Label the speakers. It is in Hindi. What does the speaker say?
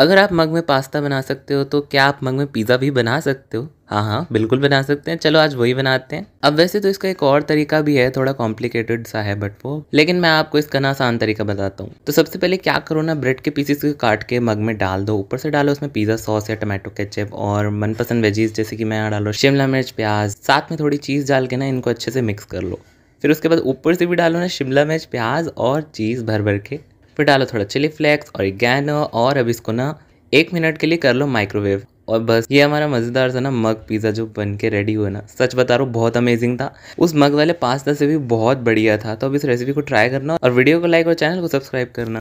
Speaker 1: अगर आप मग में पास्ता बना सकते हो तो क्या आप मग में पिज़्ज़ा भी बना सकते हो हाँ हाँ बिल्कुल बना सकते हैं चलो आज वही बनाते हैं अब वैसे तो इसका एक और तरीका भी है थोड़ा कॉम्प्लिकेटेड सा है बट वो लेकिन मैं आपको इसका ना आसान तरीका बताता हूँ तो सबसे पहले क्या करो ना ब्रेड के पीसेस को काट के मग में डाल दो ऊपर से डालो उसमें पिज़्ज़ा सॉस या टमाटो केचप और मनपसंद वेजीज जैसे कि मैं यहाँ डालो शिमला मिर्च प्याज साथ में थोड़ी चीज़ डाल के ना इनको अच्छे से मिक्स कर लो फिर उसके बाद ऊपर से भी डालो ना शिमला मिर्च प्याज और चीज़ भर भर के फिर डालो थोड़ा चिली फ्लेक्स और गैनो और अब इसको ना एक मिनट के लिए कर लो माइक्रोवेव और बस ये हमारा मज़ेदार सा ना मग पिज़्ज़ा जो बन के रेडी हुआ ना सच बता रहा हूँ बहुत अमेजिंग था उस मग वाले पास्ता से भी बहुत बढ़िया था तो अब इस रेसिपी को ट्राई करना और वीडियो को लाइक और चैनल को सब्सक्राइब करना